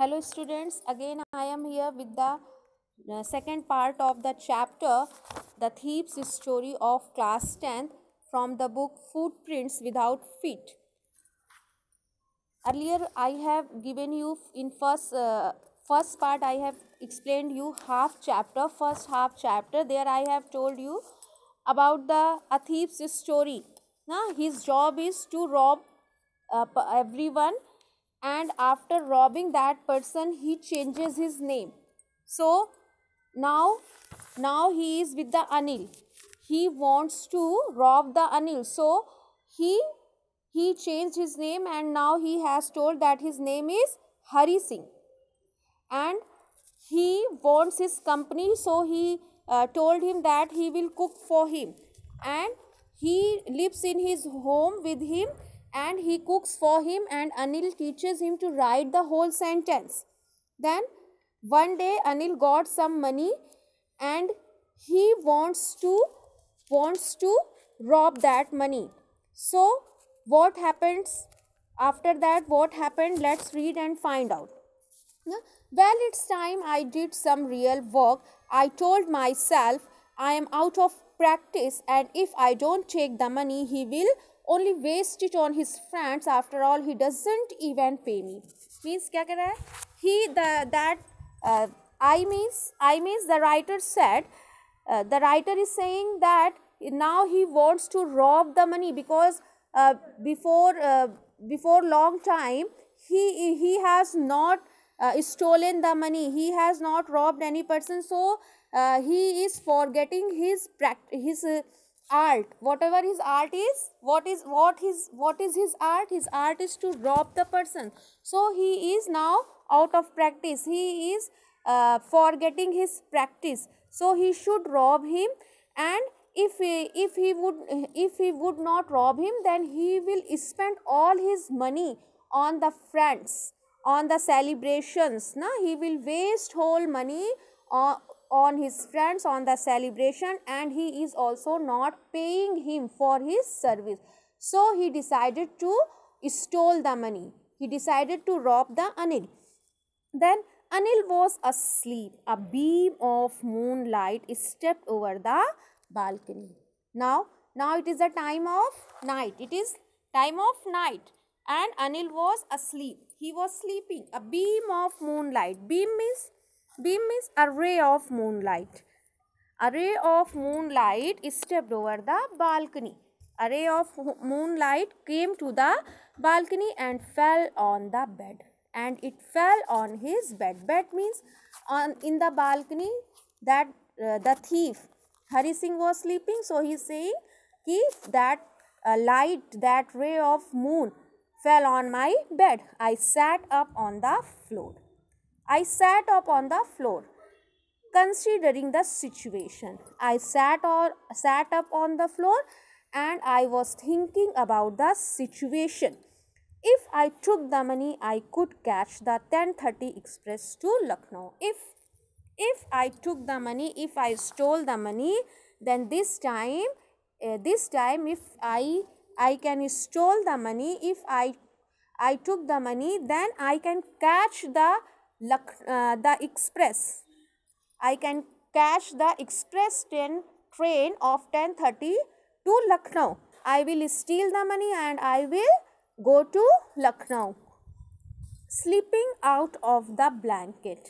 hello students again i am here with the uh, second part of the chapter the thieves story of class 10th from the book footprints without feet earlier i have given you in first uh, first part i have explained you half chapter first half chapter there i have told you about the a story now his job is to rob uh, everyone and after robbing that person he changes his name so now now he is with the anil he wants to rob the anil so he he changed his name and now he has told that his name is hari singh and he wants his company so he uh, told him that he will cook for him and he lives in his home with him and he cooks for him and Anil teaches him to write the whole sentence. Then one day Anil got some money and he wants to wants to rob that money. So what happens after that what happened let's read and find out. Well it's time I did some real work. I told myself I am out of practice and if I don't take the money he will only waste it on his friends after all he doesn't even pay me means kya keh raha hai he the that uh, i means i means the writer said uh, the writer is saying that now he wants to rob the money because uh, before uh, before long time he he has not uh, stolen the money he has not robbed any person so uh, he is forgetting his his art whatever his art is what is what his what is his art his art is to rob the person so he is now out of practice he is uh, forgetting his practice so he should rob him and if he, if he would if he would not rob him then he will spend all his money on the friends on the celebrations na he will waste whole money on uh, on his friends on the celebration and he is also not paying him for his service. So he decided to stole the money. He decided to rob the Anil. Then Anil was asleep. A beam of moonlight stepped over the balcony. Now, now it is the time of night. It is time of night and Anil was asleep. He was sleeping. A beam of moonlight. Beam means beam means a ray of moonlight a ray of moonlight stepped over the balcony a ray of moonlight came to the balcony and fell on the bed and it fell on his bed bed means on in the balcony that uh, the thief hari singh was sleeping so he saying "If that uh, light that ray of moon fell on my bed i sat up on the floor I sat up on the floor considering the situation. I sat or sat up on the floor and I was thinking about the situation. If I took the money, I could catch the 10:30 express to Lucknow. If if I took the money, if I stole the money, then this time, uh, this time if I I can stole the money, if I I took the money, then I can catch the uh, the express. I can catch the express train, train of 10.30 to Lucknow. I will steal the money and I will go to Lucknow. Slipping out of the blanket.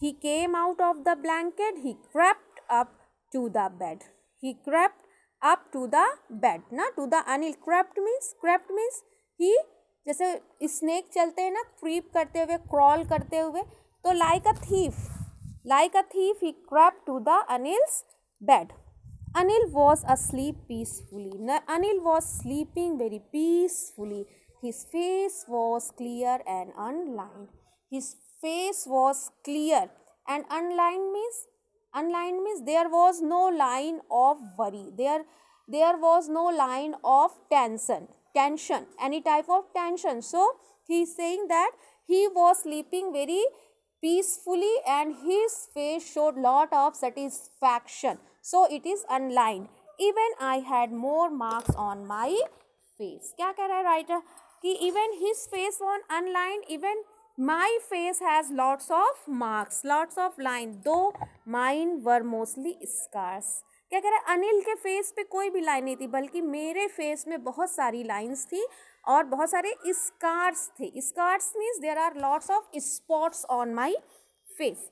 He came out of the blanket. He crept up to the bed. He crept up to the bed. Na, to the Anil. Crept means, crept means he जैसे snake चलते हैं ना creep करते हुए crawl करते हुए तो like a thief like a thief he crept to the Anil's bed Anil was asleep peacefully Anil was sleeping very peacefully his face was clear and unlined his face was clear and unlined means unlined means there was no line of worry there there was no line of tension tension, any type of tension. So, he is saying that he was sleeping very peacefully and his face showed lot of satisfaction. So, it is unlined. Even I had more marks on my face. Kya keh raha writer? Ki even his face was unlined, even my face has lots of marks, lots of lines, though mine were mostly scars. क्या कह रहा है अनिल के face पे कोई भी line नहीं थी बल्कि मेरे फेस में बहुत सारी लाइंस थी और बहुत सारे स्कार्स थे scars means there are lots of spots on my face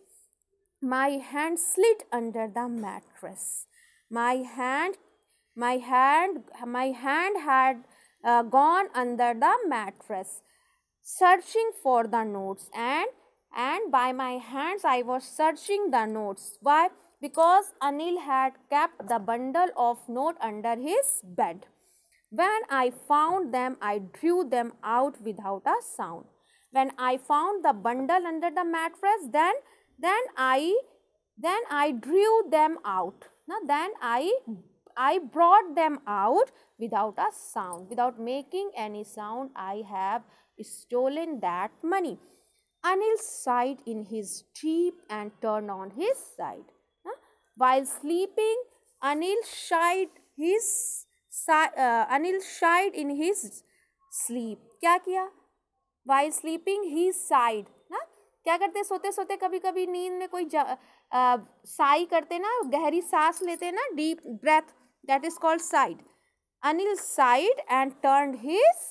my hand slid under the mattress my hand my hand my hand had gone under the mattress searching for the notes and and by my hands I was searching the notes why because Anil had kept the bundle of notes under his bed. When I found them, I drew them out without a sound. When I found the bundle under the mattress, then, then I, then I drew them out. Now, then I, I brought them out without a sound. Without making any sound, I have stolen that money. Anil sighed in his sleep and turned on his side. While sleeping, Anil shied his uh, Anil shied in his sleep. क्या किया while sleeping ही side ना क्या करते सोते सोते कभी कभी नींद में कोई आ, uh, साई करते ना गहरी सांस लेते ना deep breath that is called sighed Anil sighed and turn his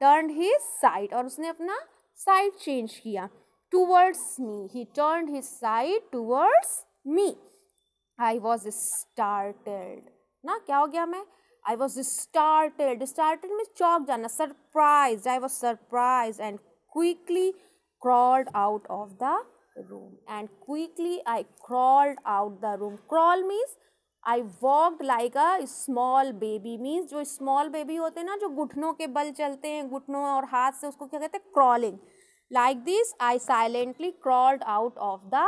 turn his side और उसने अपना साइड चेंज किया towards me he turn his side towards me I was start ना क्या हो गया मैं आई वॉज स्टार्ट स्टार्टेड में चौक जाना surprise I was surprise and quickly crawled out of the room and quickly I crawled out the room crawl means I walk like a small baby means जो small baby होते हैं ना जो घुटनों के बल चलते हैं घुटनों और हाथ से उसको क्या कहते हैं crawling like this I silently crawled out of the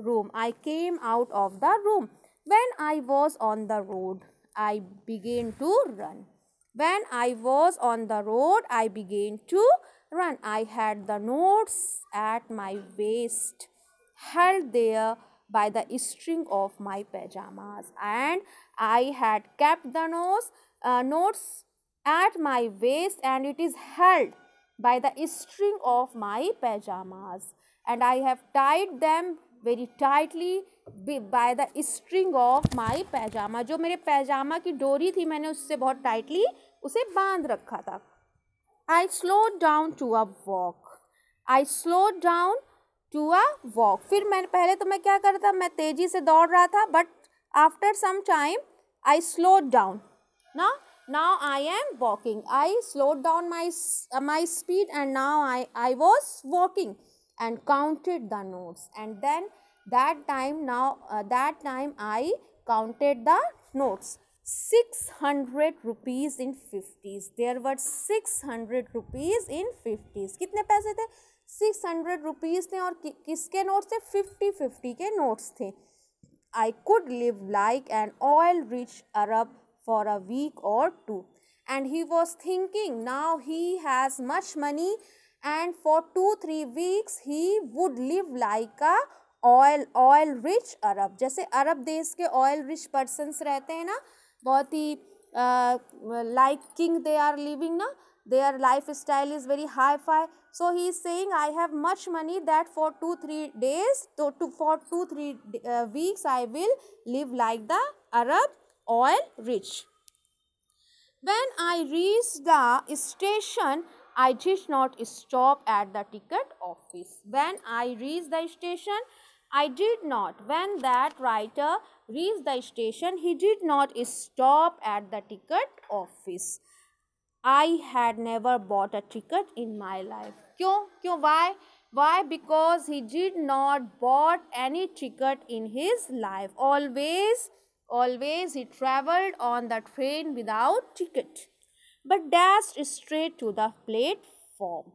room. I came out of the room. When I was on the road, I began to run. When I was on the road, I began to run. I had the notes at my waist, held there by the string of my pajamas. And I had kept the nose, uh, notes at my waist and it is held by the string of my pajamas. And I have tied them very tightly by the string of my pyjama जो मेरे पैजामा की डोरी थी मैंने उससे बहुत tightly उसे बांध रखा था I slow down to a walk I slow down to a walk फिर मैंने पहले तो मैं क्या करता मैं तेज़ी से दौड़ रहा था but after some time I slow down ना now I am walking I slow down my my speed and now I I was walking and counted the notes and then that time now uh, that time I counted the notes 600 rupees in 50s there were 600 rupees in 50s कितने पैसे थे 600 rupees थे और किसके notes थे 50 50 के notes थे I could live like an oil rich Arab for a week or two and he was thinking now he has much money and for two three weeks he would live like a oil oil rich Arab जैसे अरब देश के oil rich persons रहते like king they are living ना their lifestyle is very high five. so he is saying I have much money that for two three days to for two three uh, weeks I will live like the Arab oil rich when I reached the station I did not stop at the ticket office. When I reached the station, I did not. When that writer reached the station, he did not stop at the ticket office. I had never bought a ticket in my life. Kyun? Why? Why? Because he did not bought any ticket in his life. Always, always he traveled on the train without ticket. But dashed straight to the platform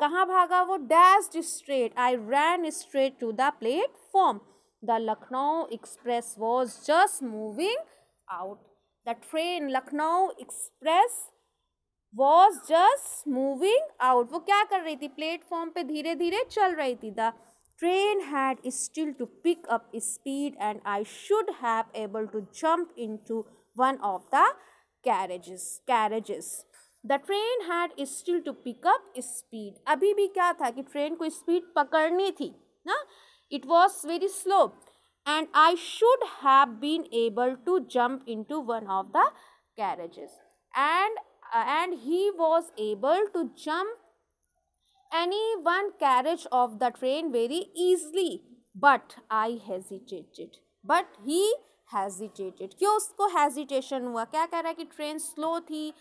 कहाँ भागा वो dashed straight I ran straight to the platform the Lucknow express was just moving out the train Lucknow express was just moving out वो क्या कर रही थी platform पे धीरे धीरे चल रही थी the train had still to pick up speed and I should have able to jump in to one of the carriages carriages the train had still to pick up speed अभी भी क्या था कि ट्रेन को स्पीड पकड़नी थी ना it was very slow and I should have been able to jump in to one of the carriages and and he was able to jump any one carriage of the train very easily but I hesitated but he hesitated क्यों उसको हैजिटेशन हुआ क्या कह रहा है कि train slow थी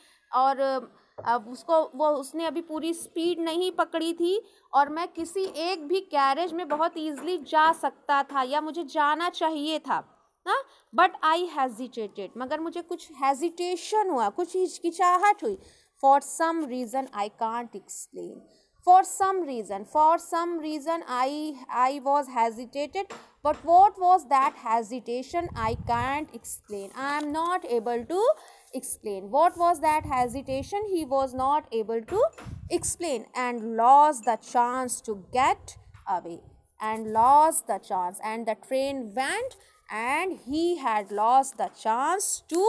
और अब उसको वो उसने अभी पूरी स्पीड नहीं पकड़ी थी और मैं किसी एक भी कैरेज में बहुत ईजिली जा सकता था या मुझे जाना चाहिए था ना बट आई हैजिटेटेड मगर मुझे कुछ हेजिटेशन हुआ कुछ हिचकिचाहट हुई for some reason I can't explain for some reason for some reason i i was hesitated but what was that hesitation i can't explain i am not able to explain what was that hesitation he was not able to explain and lost the chance to get away and lost the chance and the train went and he had lost the chance to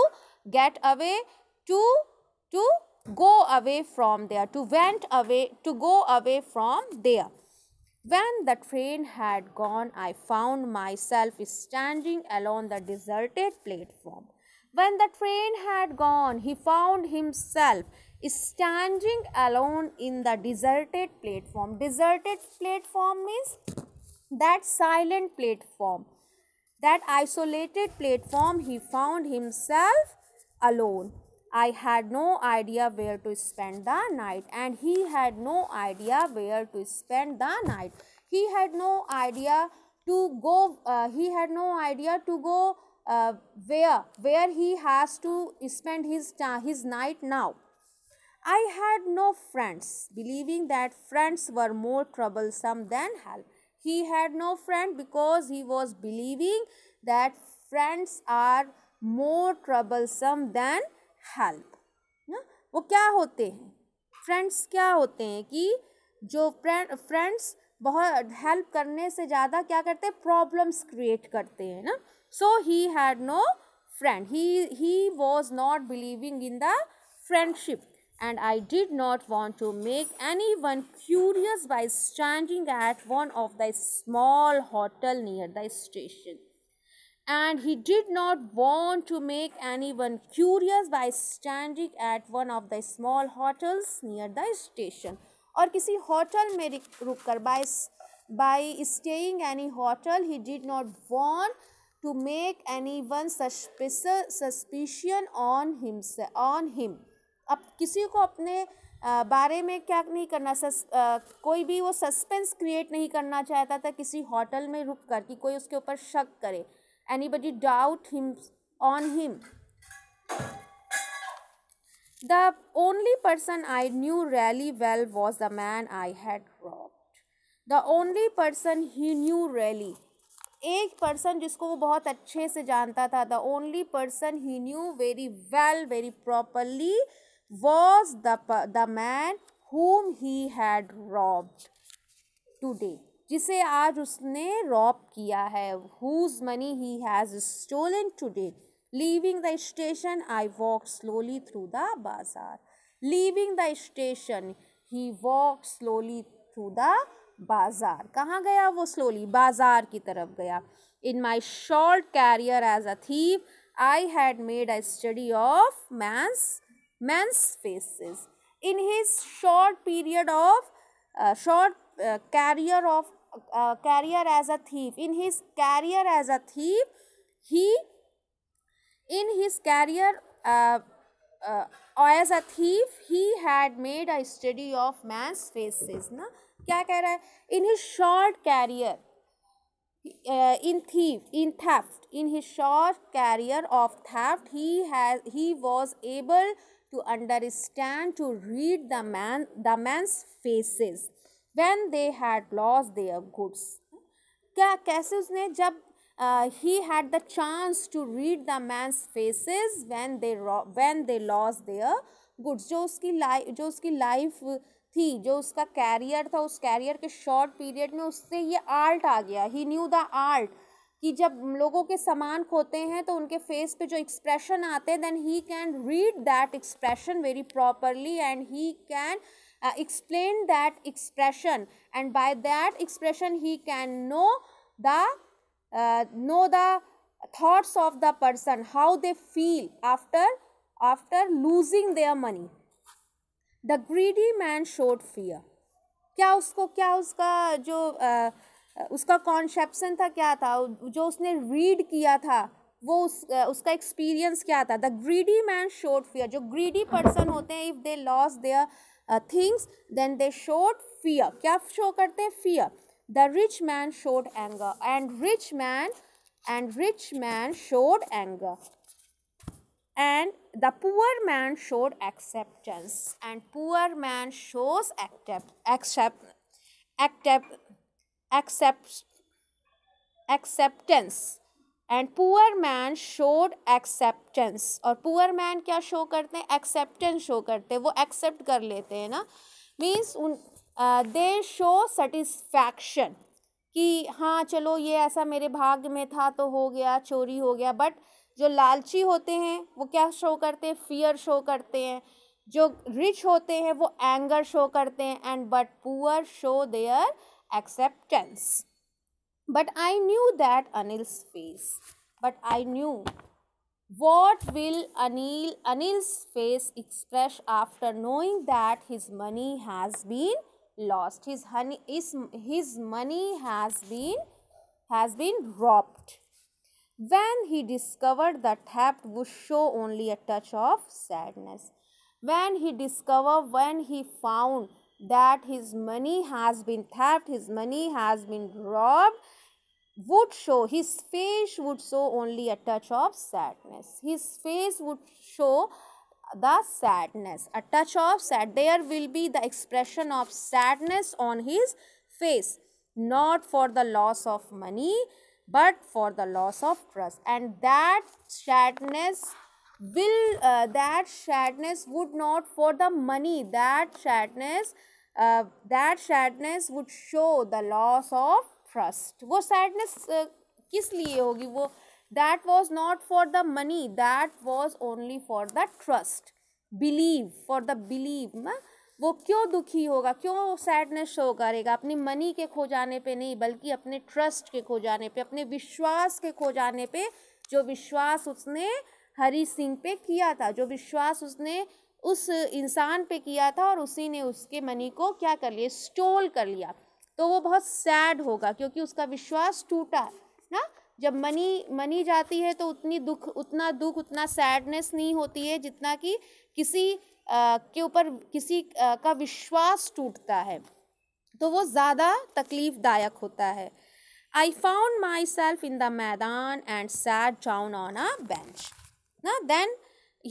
get away to to go away from there, to went away, to go away from there. When the train had gone, I found myself standing along the deserted platform. When the train had gone, he found himself standing alone in the deserted platform. Deserted platform means that silent platform. That isolated platform, he found himself alone. I had no idea where to spend the night and he had no idea where to spend the night. He had no idea to go, uh, he had no idea to go uh, where, where he has to spend his, uh, his night now. I had no friends, believing that friends were more troublesome than help. He had no friend because he was believing that friends are more troublesome than help ना वो क्या होते हैं friends क्या होते हैं कि जो फ्रेंड्स बहुत हेल्प करने से ज़्यादा क्या करते हैं प्रॉब्लम्स क्रिएट करते हैं ना so he had no friend he he was not believing in the friendship and I did not want to make any one curious by standing at one of the small hotel near the station and he did not want to make anyone curious by standing at one of the small hotels near the station और किसी hotel में रुककर by by staying any hotel he did not want to make anyone suspicion on him on him ab kisi ko apne बारे में क्या नहीं करना सस आ, कोई भी वो सस्पेंस क्रिएट नहीं करना चाहता था किसी होटल में रुक कर कि कोई उसके ऊपर शक करे anybody doubt him on him. The only person I knew really well was the man I had robbed. The only person he knew really. एक पर्सन जिसको वो बहुत अच्छे से जानता था the only person he knew very well very properly was the man whom he had robbed today. जिसे आज उसने रॉप किया है whose money he has stolen today leaving the station I walk slowly through the bazaar leaving the station he walk slowly through the bazaar कहाँ गया वो slowly बाजार की तरफ गया in my short career as a thief I had made a study of men's men's faces in his short period of short career of uh, career as a thief in his career as a thief he in his career uh, uh, as a thief he had made a study of man's faces na क्या कह रहा है in his short career in thief in theft in his short career of theft he has he was able to understand to read the man the men's faces when they had loss their goods क्या कैसे उसने जब he had the chance to read the men's faces when they when they loss their goods जो उसकी life जो उसकी life थी जो उसका कैरियर था उस कैरियर के शॉर्ट पीरियड में उससे ये आर्ट आ गया ही न्यू द आर्ट कि जब लोगों के सामान खोते हैं तो उनके फेस पे जो एक्सप्रेशन आते हैं then he can read that expression very properly and he can uh, explained that expression and by that expression he can know the uh, know the thoughts of the person how they feel after after losing their money the greedy man showed fear क्या उसको क्या उसका जो आ, उसका conception था क्या था जो उसने रीड किया था वो उस उसका एक्सपीरियंस क्या था the greedy man showed fear जो ग्रीडी पर्सन होते हैं if they loss their Uh, things then they showed fear kya show karte fear the rich man showed anger and rich man and rich man showed anger and the poor man showed acceptance and poor man shows accept accept accept acceptance and poor man showed acceptance और poor man क्या show करते हैं acceptance show करते हैं वो accept कर लेते हैं ना मीन्स उन दे शो सेटिस्फैक्शन कि हाँ चलो ये ऐसा मेरे भाग में था तो हो गया चोरी हो गया बट जो लालची होते हैं वो क्या शो करते हैं फियर शो करते हैं जो रिच होते हैं वो एंगर शो करते हैं and but poor show their acceptance But I knew that Anil's face. But I knew. What will Anil Anil's face express after knowing that his money has been lost? His honey his, his money has been has been robbed. When he discovered the theft would show only a touch of sadness. When he discovered, when he found that his money has been theft, his money has been robbed, would show, his face would show only a touch of sadness. His face would show the sadness, a touch of sad. There will be the expression of sadness on his face, not for the loss of money, but for the loss of trust. And that sadness will, uh, that sadness would not for the money, that sadness, uh, that sadness would show the loss of trust वो sadness uh, किस लिए होगी वो that was not for the money that was only for the trust believe for the believe ना वो क्यों दुखी होगा क्यों सैडनेस शो करेगा अपनी मनी के खो जाने पे नहीं बल्कि अपने ट्रस्ट के खो जाने पे अपने विश्वास के खो जाने पे जो विश्वास उसने हरी सिंह पे किया था जो विश्वास उसने उस इंसान पे किया था और उसी ने उसके मनी को क्या कर लिया स्टोल कर लिया तो वो बहुत सैड होगा क्योंकि उसका विश्वास टूटा ना जब मनी मनी जाती है तो उतनी दुख उतना दुख उतना सैडनेस नहीं होती है जितना कि किसी आ, के ऊपर किसी आ, का विश्वास टूटता है तो वो ज़्यादा तकलीफ़दायक होता है I found myself in the maidan and sat down on a bench ना then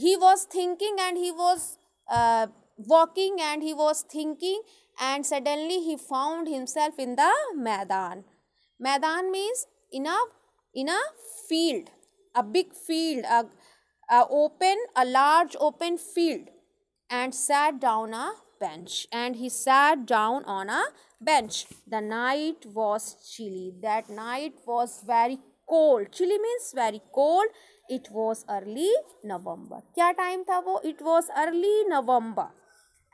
he was thinking and he was walking and he was thinking and suddenly he found himself in the Maidan. Maidan means in a, in a field, a big field, a, a open, a large open field and sat down a bench and he sat down on a bench. The night was chilly. That night was very cold. Chilly means very cold. It was early November. क्या time था वो? It was early November.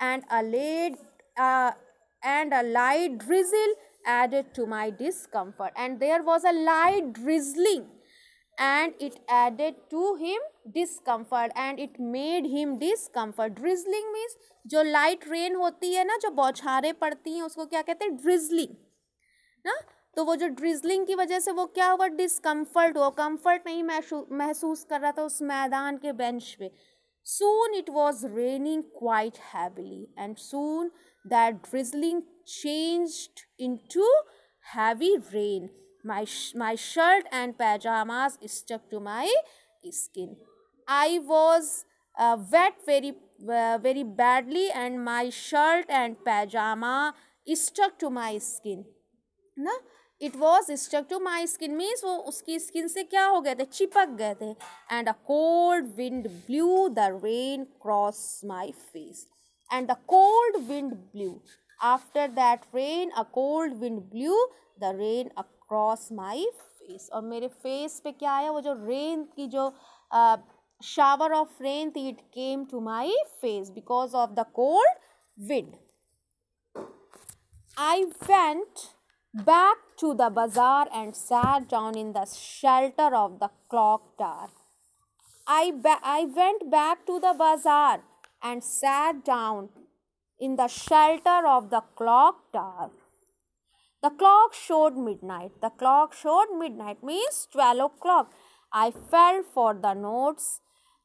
And a late uh, and a light drizzle added to my discomfort and there was a light drizzling and it added to him discomfort and it made him discomfort drizzling means जो light rain होती है ना जो बौछारें पड़ती हैं उसको क्या कहते हैं ड्रिजलिंग ना तो वो जो ड्रिजलिंग की वजह से वो क्या हुआ डिस्कम्फर्ट हुआ कम्फर्ट नहीं महसूस कर रहा था उस मैदान के बेंच पे soon it was raining quite heavily and soon that drizzling changed into heavy rain. My, my shirt and pajamas stuck to my skin. I was uh, wet very, uh, very badly and my shirt and pajama stuck to my skin. ना it was stuck to my skin. Means, वो उसकी skin से क्या हो गए थे चिपक गए थे and a cold wind blew the rain cross my and the cold wind blew. After that rain, a cold wind blew the rain across my face. और मेरे face पे क्या आया वो जो rain की जो shower of rain थी it came to my face because of the cold wind. I went back to the bazaar and sat down in the shelter of the clock tower. I I went back to the bazaar and sat down in the shelter of the clock tower. The clock showed midnight. The clock showed midnight means 12 o'clock. I fell for the notes.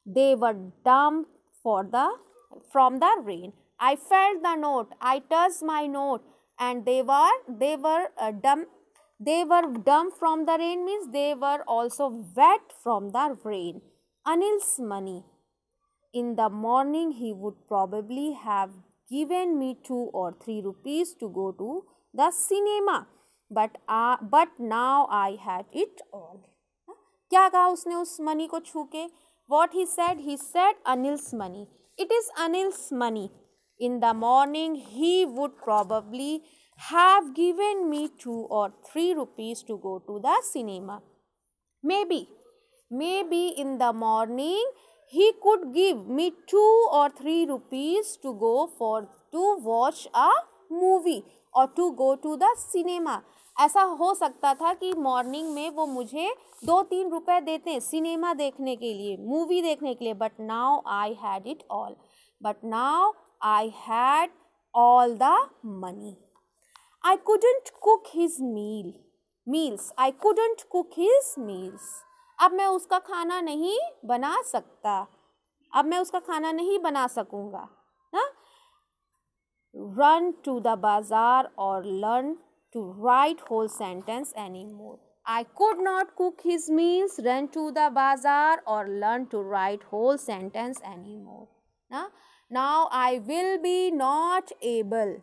They were dumb for the from the rain. I felt the note. I touched my note and they were they were uh, dumb they were dumb from the rain means they were also wet from the rain. Anil's money. In the morning, he would probably have given me two or three rupees to go to the cinema. But, uh, but now I had it all. Kya kaha usne us money ko chhuke? What he said? He said Anil's money. It is Anil's money. In the morning, he would probably have given me two or three rupees to go to the cinema. Maybe. Maybe in the morning, he could give me two और three rupees to go for to watch a movie और to go to the cinema. ऐसा हो सकता था कि morning में वो मुझे दो तीन रुपए देते हैं सिनेमा देखने के लिए मूवी देखने के लिए but now I had it all but now I had all the money I couldn't cook his meal meals I couldn't cook his meals अब मैं उसका खाना नहीं बना सकता अब मैं उसका खाना नहीं बना सकूंगा ना रन टू द बाजार और learn to write whole sentence any more I could not cook his meals run to the bazaar और learn to write whole sentence any more ना now I will be not able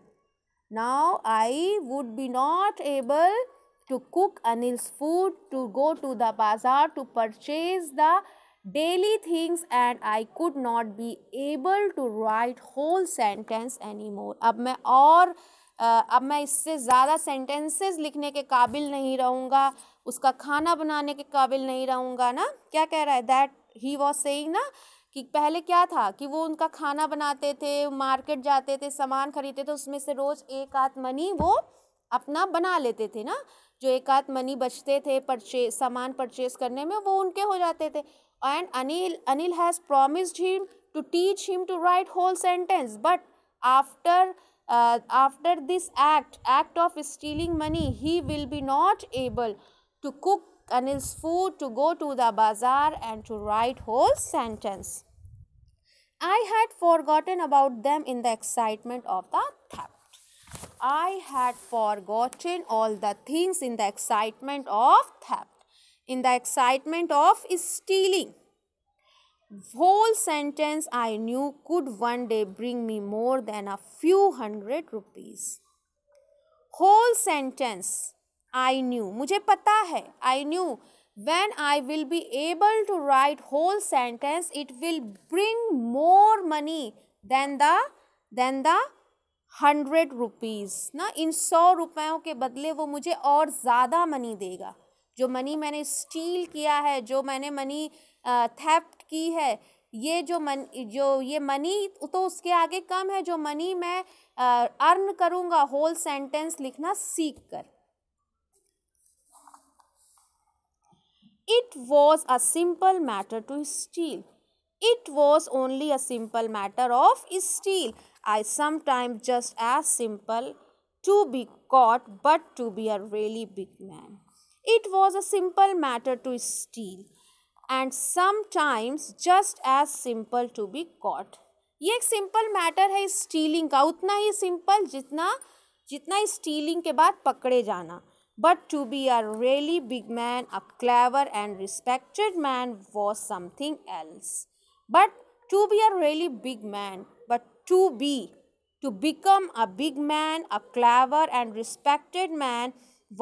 now I would be not able to cook Anil's food, to go to the bazaar, to purchase the daily things and I could not be able to write whole sentence anymore. अब मैं और अब मैं इससे ज़्यादा sentences लिखने के काबिल नहीं रहूँगा उसका खाना बनाने के काबिल नहीं रहूँगा ना क्या कह रहा है दैट ही वॉज सेइंग ना कि पहले क्या था कि वो उनका खाना बनाते थे मार्केट जाते थे सामान खरीदते थे उसमें से रोज़ एक आध मनी वो अपना बना लेते थे ना जो एकाध मनी बचते थे परचे सामान परचेज करने में वो उनके हो जाते थे and Anil Anil has promised him to teach him to write whole sentence but after after this act act of stealing money he will be not able to cook Anil's food to go to the bazaar and to write whole sentence I had forgotten about them in the excitement of the theft. I had forgotten all the things in the excitement of theft, in the excitement of stealing. Whole sentence I knew could one day bring me more than a few hundred rupees. Whole sentence I knew, मुझे पता है, I knew. When I will be able to write whole sentence, it will bring more money than the than the hundred rupees ना इन सौ रुपयों के बदले वो मुझे और ज़्यादा मनी देगा जो मनी मैंने स्टील किया है जो मैंने मनी थेफ्ट की है ये जो मन जो ये मनी तो उसके आगे कम है जो मनी मैं अर्न करूँगा होल सेंटेंस लिखना सीख कर it was a simple matter to steal it was only a simple matter of steal I sometimes just as simple to be caught but to be a really big man. It was a simple matter to steal and sometimes just as simple to be caught. ये एक simple matter है stealing का उतना ही simple जितना जितना stealing के बाद पकड़े जाना but to be a really big man a clever and respected man was something else but to be a really big man but to be. To become a big man, a clever and respected man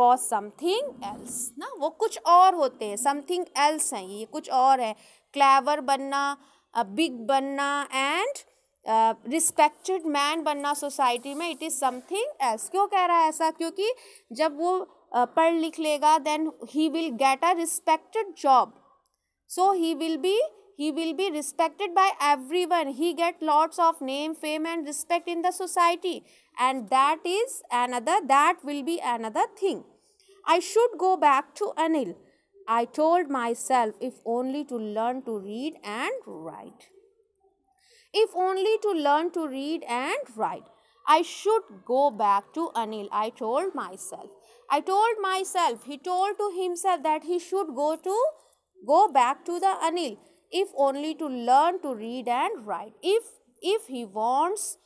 was something else. na wo kuch aur hote hain something else hai ye kuch aur hai clever banna a big banna and respected man बनना society में it is something else क्यों कह रहा है ऐसा क्योंकि जब वो uh, पढ़ लिख लेगा then he will get a respected job so he will be he will be respected by everyone he get lots of name fame and respect in the society and that is another that will be another thing i should go back to anil i told myself if only to learn to read and write if only to learn to read and write i should go back to anil i told myself i told myself he told to himself that he should go to go back to the anil if only to learn to read and write. If, if he wants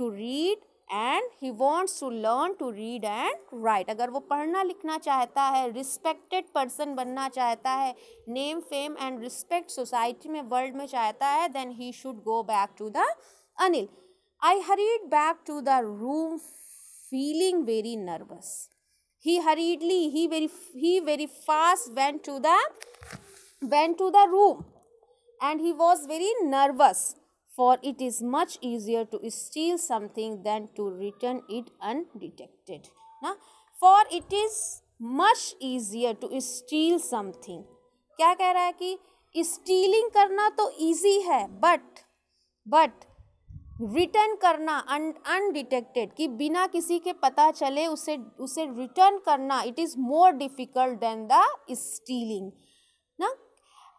to read and he wants to learn to read and write अगर वो पढ़ना लिखना चाहता है respected person बनना चाहता है name fame and respect society में वर्ल्ड में चाहता है then he should go back to the Anil I hurried back to the room feeling very nervous he hurriedly he very he very fast went to the went to the room and he was very nervous for it is much easier to steal something than to return it undetected. na for it is much easier to steal something. kya keh raha hai ki stealing करना तो easy है but but return करना undetected कि बिना किसी के पता चले उसे उसे रिटर्न करना it is more difficult than the stealing ना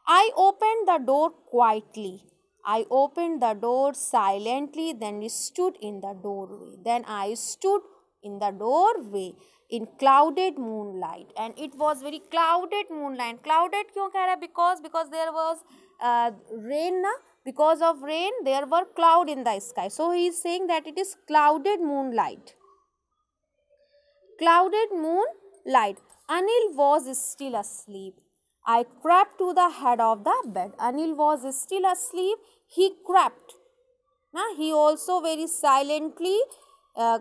I opened the door quietly. I opened the door silently, then stood in the doorway. Then I stood in the doorway in clouded moonlight and it was very clouded moonlight clouded kyun keh because because there was uh, rain na because of rain there were cloud in the sky so he is saying that it is clouded moonlight clouded moonlight anil was still asleep I crept to the head of the bed. Anil was still asleep. He crept. Now he also very silently. Uh,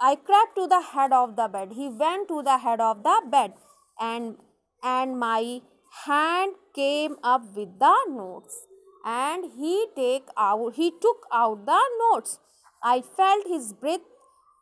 I crept to the head of the bed. He went to the head of the bed, and and my hand came up with the notes. And he take out. He took out the notes. I felt his breath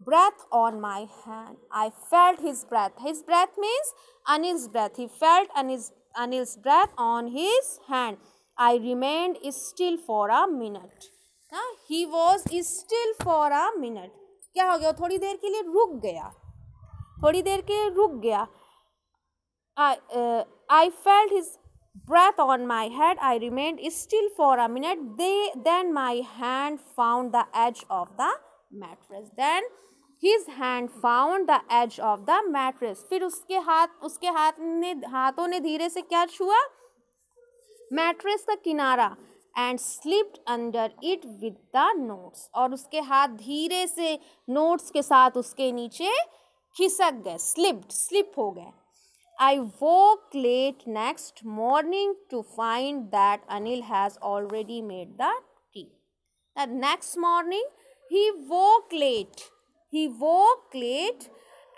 breath on my hand. I felt his breath. His breath means Anil's breath. He felt Anil's, Anil's breath on his hand. I remained still for a minute. ha हाँ he was still for a minute क्या हो गया थोड़ी देर के लिए रुक गया थोड़ी देर ruk gaya i uh, i felt his breath on my head i remained still for a minute they then my hand found the edge of the mattress then his hand found the edge of the mattress फिर उसके हाथ उसके हाथ ने हाथों ने धीरे से क्या छुआ मैट्रेस का किनारा and slipped under it with the notes और उसके हाथ धीरे से नोट्स के साथ उसके नीचे खिसक गए स्लिप्ड स्लिप हो गए I woke late next morning to find that Anil has already made the tea next morning he woke late He woke late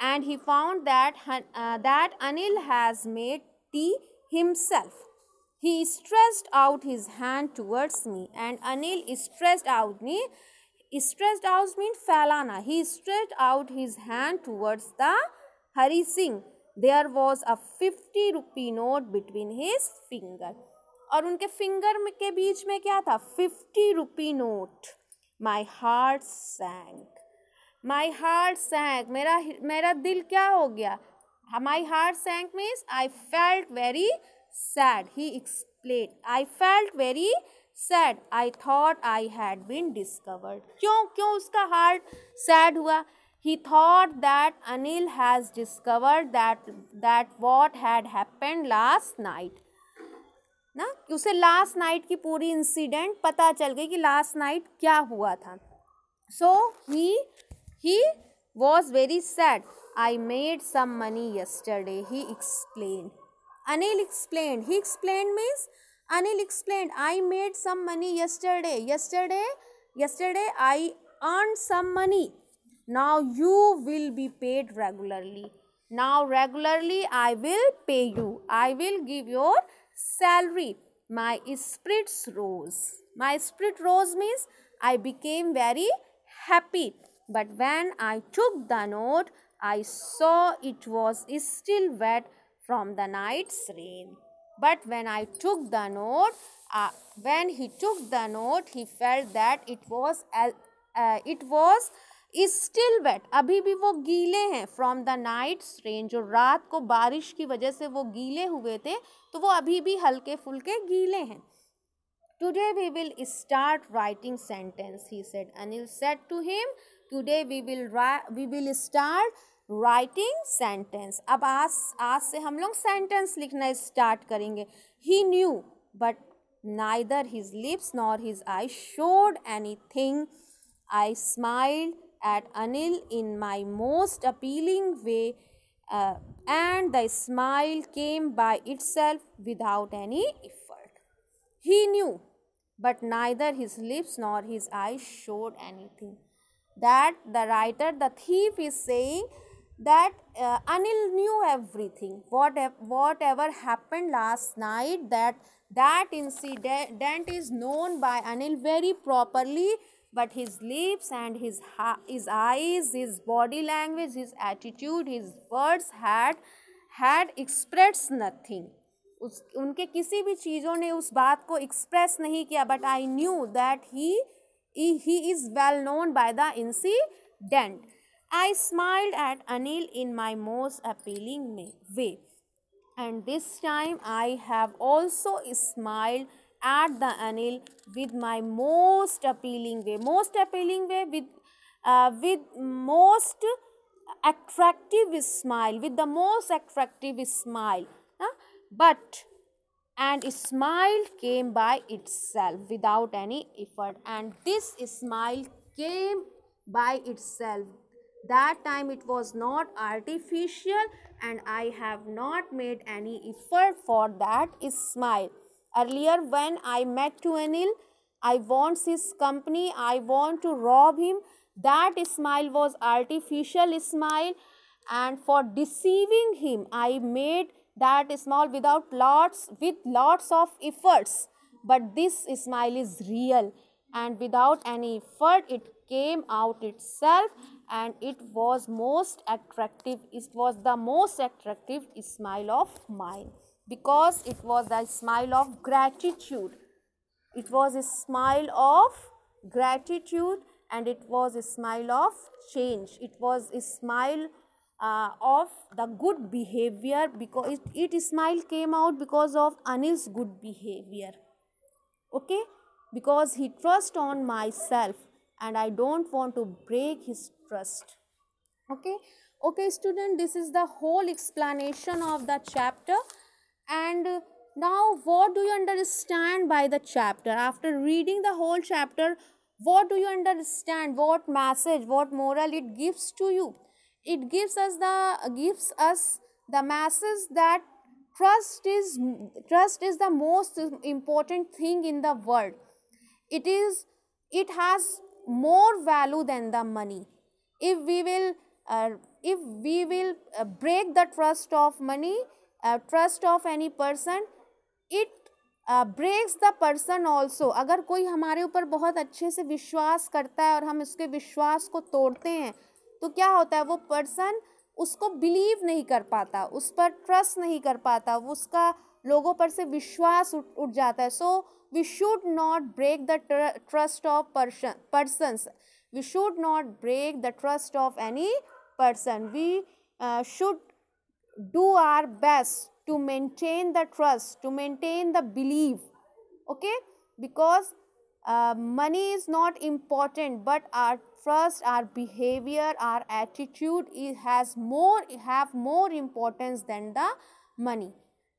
and he found that, uh, that Anil has made tea himself. He stretched out his hand towards me and Anil stretched out me. Stretched out means Falana. He stretched out his hand towards the Hari Singh. There was a fifty rupee note between his finger. और उनके finger के बीच में क्या था fifty rupee note my heart sank my heart sank मेरा मेरा दिल क्या हो गया my heart sank means I felt very sad he explain I felt very sad I thought I had been discovered क्यों क्यों उसका हार्ट सैड हुआ ही thought that Anil has discovered that that what had happened last night ना उसे last night की पूरी incident पता चल गई कि लास्ट नाइट क्या हुआ था so he He was very sad. I made some money yesterday, he explained. Anil explained. He explained means Anil explained, I made some money yesterday. Yesterday, yesterday I earned some money. Now you will be paid regularly. Now regularly I will pay you. I will give your salary. My spirits rose. My spirit rose means I became very happy. but when I took the note, I saw it was still wet from the night's rain. But when I took the note, uh, when he took the note, he felt that it was uh, uh, it was is still wet अभी भी वो गीले हैं from the nights rain जो रात को बारिश की वजह से वो गीले हुए थे तो वो अभी भी हल्के फुल्के गीले हैं today we will start writing sentence he said Anil said to him today we will we will start writing sentence. अब आज आज से हम लोग सेंटेंस लिखना स्टार्ट करेंगे he knew but neither his lips nor his eye showed anything I at Anil in my most appealing way uh, and the smile came by itself without any effort. He knew, but neither his lips nor his eyes showed anything that the writer, the thief is saying that uh, Anil knew everything. What, whatever happened last night, that that incident is known by Anil very properly but his lips and his, his eyes, his body language, his attitude, his words had had expressed nothing. उस उनके किसी भी चीज़ों ने उस बात को express नहीं किया but I knew that he he is well known by the incident. I smiled at Anil in my most appealing way. And this time I have also smiled at the Anil with my most appealing way. Most appealing way with, uh, with most attractive smile. With the most attractive smile. Huh? But and smile came by itself without any effort and this smile came by itself that time it was not artificial and i have not made any effort for that smile earlier when i met tuanil i want his company i want to rob him that smile was artificial smile and for deceiving him i made that small without lots with lots of efforts but this smile is real and without any effort it came out itself and it was most attractive it was the most attractive smile of mine because it was a smile of gratitude it was a smile of gratitude and it was a smile of change it was a smile uh, of the good behavior because it, it smile came out because of Anil's good behavior. Okay? Because he trust on myself and I don't want to break his trust. Okay? Okay student, this is the whole explanation of the chapter and now what do you understand by the chapter? After reading the whole chapter, what do you understand? What message, what moral it gives to you? it gives us the gives us the masses that trust is trust is the most important thing in the world it is it has more value than the money if we will uh, if we will uh, break the trust of money uh, trust of any person it breaks the person also अगर कोई हमारे ऊपर बहुत अच्छे से विश्वास करता है और हम उसके विश्वास को तोड़ते हैं तो क्या होता है वो पर्सन उसको बिलीव नहीं कर पाता उस पर ट्रस्ट नहीं कर पाता वो उसका लोगों पर से विश्वास उठ उठ जाता है so we should not break the trust of person person we should not break the trust of any person we should do our best to maintain the trust to maintain the believe okay because money is not important but our trust our behaviour our attitude has more have more have than the money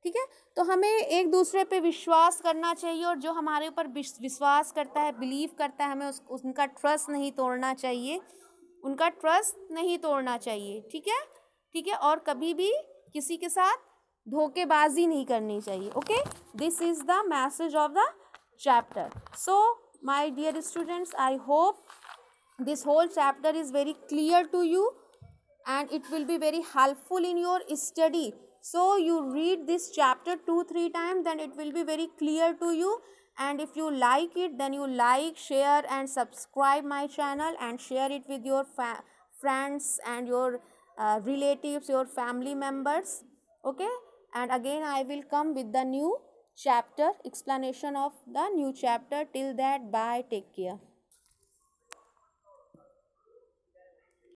ठीक है तो हमें एक दूसरे पे विश्वास करना चाहिए और जो हमारे ऊपर विश्वास करता है बिलीव करता है हमें उस उनका ट्रस्ट नहीं तोड़ना चाहिए उनका ट्रस्ट नहीं तोड़ना चाहिए ठीक है ठीक है और कभी भी किसी के साथ धोखेबाजी नहीं करनी चाहिए okay this is the message of the chapter. So, my dear students, I hope this whole chapter is very clear to you and it will be very helpful in your study. So, you read this chapter 2-3 times then it will be very clear to you and if you like it then you like, share and subscribe my channel and share it with your friends and your uh, relatives, your family members. Okay. And again I will come with the new chapter explanation of the new chapter till that bye take care